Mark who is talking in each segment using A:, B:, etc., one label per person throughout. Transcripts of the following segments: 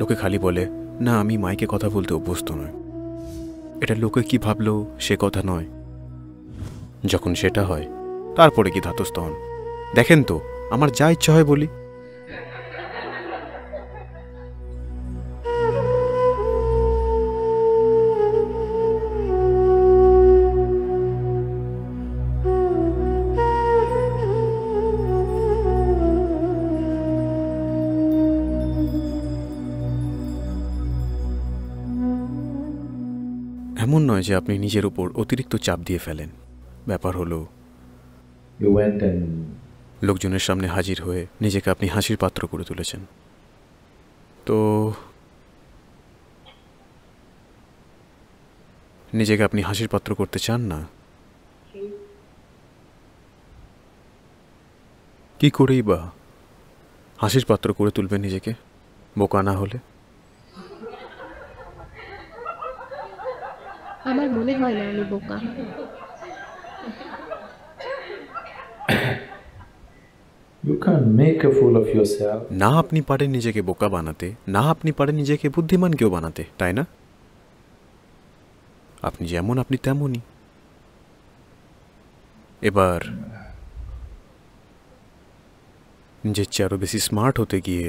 A: লোকে খালি বলে না আমি মাইকে কথা বলতে অভ্যস্ত নয় এটা লোকে কি ভাবলো সে কথা নয় যখন সেটা হয় তারপরে কি ধাতস্থ হন দেখেন তো আমার যা ইচ্ছা হয় বলি নয় যে আপনি নিজের উপর অতিরিক্ত চাপ দিয়ে ফেলেন ব্যাপার হলো লোকজনের সামনে হাজির হয়ে নিজেকে আপনি হাসির পাত্র করে তুলেছেন তো নিজেকে আপনি হাসির পাত্র করতে চান না কি করেই বা হাসির পাত্র করে তুলবেন নিজেকে বোকা না হলে আমার মনে হয় না আমি বোকা না আপনি পারেন নিজেকে বোকা বানাতে না আপনি পারেন নিজেকে বুদ্ধিমান কেউ বানাতে তাই না আপনি যেমন আপনি তেমনই এবার নিজের চেয়ে আরো বেশি স্মার্ট হতে গিয়ে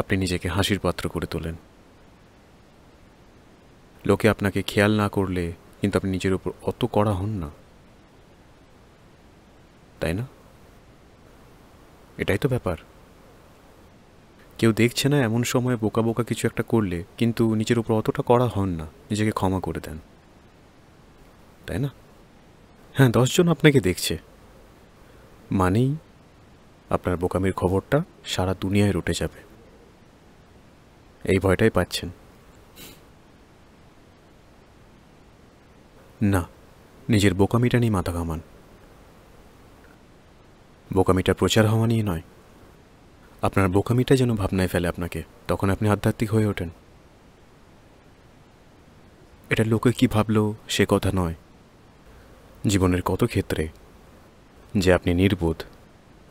A: আপনি নিজেকে হাসির পাত্র করে তোলেন লোকে আপনাকে খেয়াল না করলে কিন্তু আপনি নিজের উপর অত কড়া হন না তাই না এটাই তো ব্যাপার কেউ দেখছে না এমন সময় বোকা বোকা কিছু একটা করলে কিন্তু নিজের উপর অতটা কড়া হন না নিজেকে ক্ষমা করে দেন তাই না হ্যাঁ দশজন আপনাকে দেখছে মানেই আপনার বোকামির খবরটা সারা দুনিয়ায় রটে যাবে এই ভয়টাই পাচ্ছেন না নিজের বোকামিটা নিয়ে মাথা ঘামান বোকামিটা প্রচার হওয়া নিয়ে নয় আপনার বোকামিটা যেন ভাবনায় ফেলে আপনাকে তখন আপনি আধ্যাত্মিক হয়ে ওঠেন এটা লোকে কি ভাবলো সে কথা নয় জীবনের কত ক্ষেত্রে যে আপনি নির্বোধ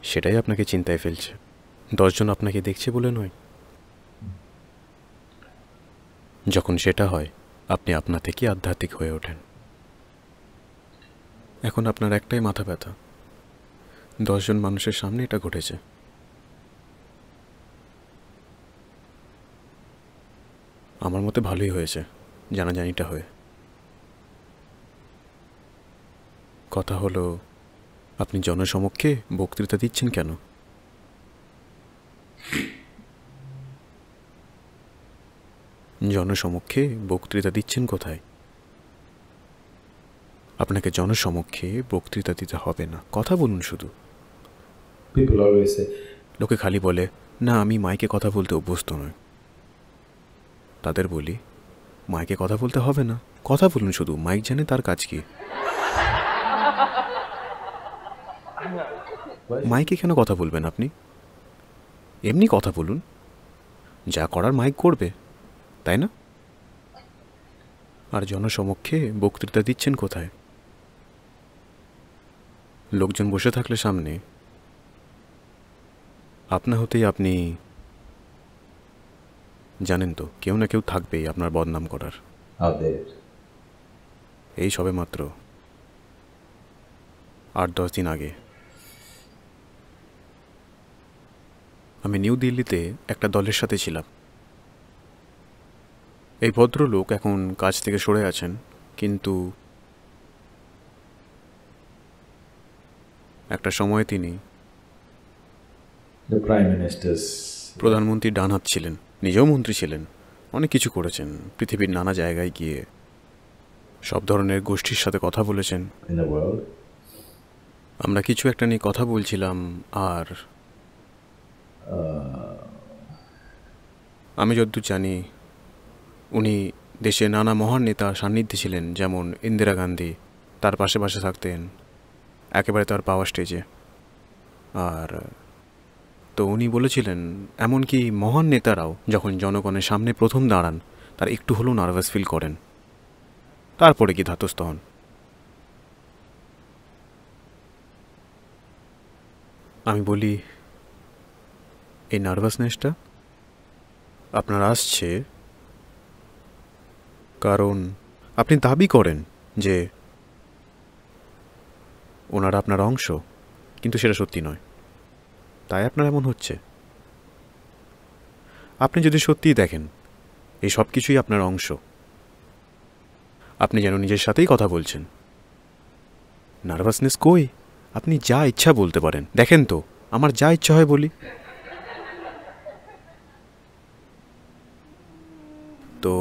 A: সেটাই আপনাকে চিন্তায় ফেলছে দশজন আপনাকে দেখছে বলে নয় যখন সেটা হয় আপনি আপনা থেকে আধ্যাত্মিক হয়ে ওঠেন এখন আপনার একটাই মাথা ব্যথা দশজন মানুষের সামনে এটা ঘটেছে আমার মতে ভালোই হয়েছে জানাজানিটা হয়ে কথা হলো আপনি জনসমক্ষে বক্তৃতা দিচ্ছেন কেন জনসমক্ষে বক্তৃতা দিচ্ছেন কোথায় আপনাকে জনসমক্ষে বক্তৃতা দিতে হবে না কথা বলুন শুধু লোকে খালি বলে না আমি মাইকে কথা বলতে অভ্যস্ত নই তাদের বলি মাইকে কথা বলতে হবে না কথা বলুন শুধু মাইক জানে তার কাজ কি মাইকে কেন কথা বলবেন আপনি এমনি কথা বলুন যা করার মাইক করবে তাই না আর জনসমক্ষে বক্তৃতা দিচ্ছেন কোথায় লোকজন বসে থাকলে সামনে আপনা হতেই আপনি জানেন তো কেউ না কেউ থাকবেই আপনার বদনাম করার এই সবে মাত্র আট দশ দিন আগে আমি নিউ দিল্লিতে একটা দলের সাথে ছিলাম এই ভদ্রলোক এখন কাজ থেকে সরে আছেন কিন্তু একটা সময় তিনি প্রধানমন্ত্রী ডানহাত ছিলেন নিজেও মন্ত্রী ছিলেন অনেক কিছু করেছেন পৃথিবীর নানা জায়গায় গিয়ে সব ধরনের গোষ্ঠীর সাথে কথা বলেছেন আমরা কিছু একটা নিয়ে কথা বলছিলাম আর uh, আমি যদ্দূর জানি উনি দেশে নানা মহান নেতা সান্নিধ্যে ছিলেন যেমন ইন্দিরা গান্ধী তার পাশে পাশে থাকতেন একেবারে তার পাওয়ার স্টেজে আর তো উনি বলেছিলেন এমনকি মহান নেতারাও যখন জনগণের সামনে প্রথম দাঁড়ান তার একটু হলেও নার্ভাস ফিল করেন তারপরে কি ধাতস্থ হন আমি বলি এই নার্ভাসনেসটা আপনার আসছে কারণ আপনি দাবি করেন যে ওনারা আপনার অংশ কিন্তু সেটা সত্যি নয় তাই আপনার এমন হচ্ছে আপনি যদি সত্যিই দেখেন এই সব কিছুই আপনার অংশ আপনি যেন নিজের সাথেই কথা বলছেন নার্ভাসনেস কই আপনি যা ইচ্ছা বলতে পারেন দেখেন তো আমার যা ইচ্ছা হয় বলি তো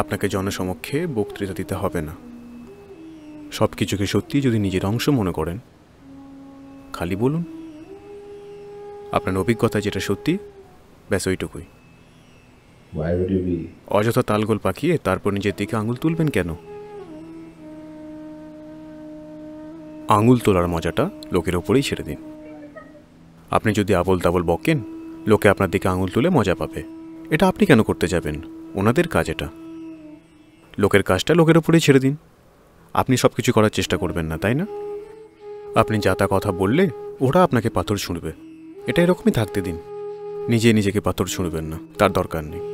A: আপনাকে জনসমক্ষে বক্তৃতা দিতে হবে না সব কিছুকে সত্যি যদি নিজের অংশ মনে করেন খালি বলুন আপনার অভিজ্ঞতা যেটা সত্যি ব্যাস ওইটুকুই অযথা তালগোল পাকিয়ে তারপর নিজের দিকে আঙুল তুলবেন কেন আঙুল তোলার মজাটা লোকের ওপরেই ছেড়ে দিন আপনি যদি আবল তাবল বকেন লোকে আপনার দিকে আঙুল তুলে মজা পাবে এটা আপনি কেন করতে যাবেন ওনাদের কাজ এটা লোকের কাজটা লোকের ওপরেই ছেড়ে দিন আপনি সব কিছু করার চেষ্টা করবেন না তাই না আপনি যা তা কথা বললে ওরা আপনাকে পাথর ছুঁড়বে এটা এরকমই থাকতে দিন নিজে নিজেকে পাথর ছুঁড়বেন না তার দরকার নেই